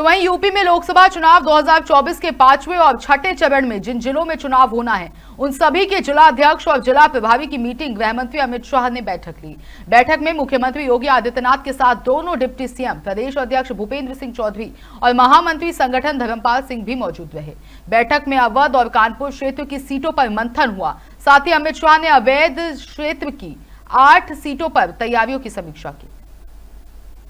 तो वहीं यूपी में लोकसभा चुनाव 2024 के पांचवे और छठे चरण में जिन जिलों में चुनाव होना है उन सभी के जिला अध्यक्ष और जिला प्रभारी की मीटिंग गृह मंत्री अमित शाह ने बैठक ली बैठक में मुख्यमंत्री योगी आदित्यनाथ के साथ दोनों डिप्टी सीएम प्रदेश अध्यक्ष भूपेंद्र सिंह चौधरी और महामंत्री संगठन धर्मपाल सिंह भी मौजूद रहे बैठक में अवध और कानपुर क्षेत्र की सीटों पर मंथन हुआ साथ ही अमित शाह ने अवैध क्षेत्र की आठ सीटों पर तैयारियों की समीक्षा की